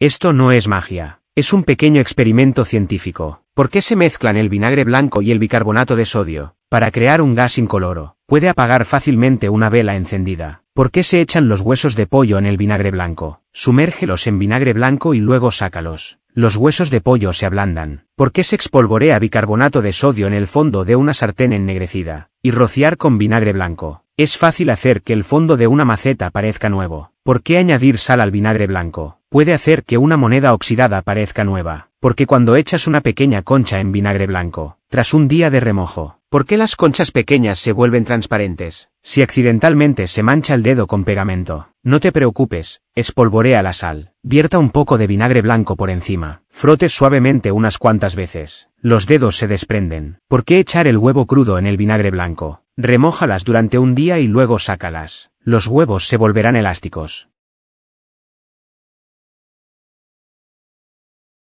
Esto no es magia, es un pequeño experimento científico. ¿Por qué se mezclan el vinagre blanco y el bicarbonato de sodio? Para crear un gas incoloro, puede apagar fácilmente una vela encendida. ¿Por qué se echan los huesos de pollo en el vinagre blanco? Sumérgelos en vinagre blanco y luego sácalos. Los huesos de pollo se ablandan. ¿Por qué se expolvorea bicarbonato de sodio en el fondo de una sartén ennegrecida? Y rociar con vinagre blanco. Es fácil hacer que el fondo de una maceta parezca nuevo. ¿Por qué añadir sal al vinagre blanco? puede hacer que una moneda oxidada parezca nueva, porque cuando echas una pequeña concha en vinagre blanco, tras un día de remojo, ¿por qué las conchas pequeñas se vuelven transparentes? Si accidentalmente se mancha el dedo con pegamento, no te preocupes, espolvorea la sal, vierta un poco de vinagre blanco por encima, frote suavemente unas cuantas veces, los dedos se desprenden, ¿por qué echar el huevo crudo en el vinagre blanco? Remójalas durante un día y luego sácalas. Los huevos se volverán elásticos.